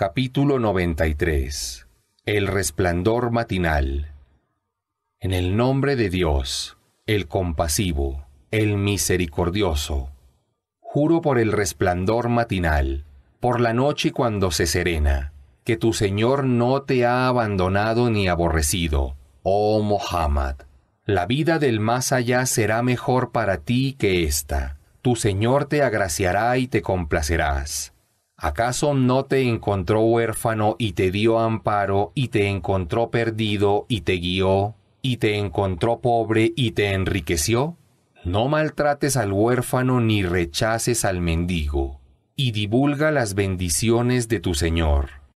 Capítulo 93 El resplandor matinal En el nombre de Dios, el compasivo, el misericordioso, juro por el resplandor matinal, por la noche cuando se serena, que tu Señor no te ha abandonado ni aborrecido, oh Mohammed. La vida del más allá será mejor para ti que esta. Tu Señor te agraciará y te complacerás ¿Acaso no te encontró huérfano y te dio amparo y te encontró perdido y te guió y te encontró pobre y te enriqueció? No maltrates al huérfano ni rechaces al mendigo, y divulga las bendiciones de tu Señor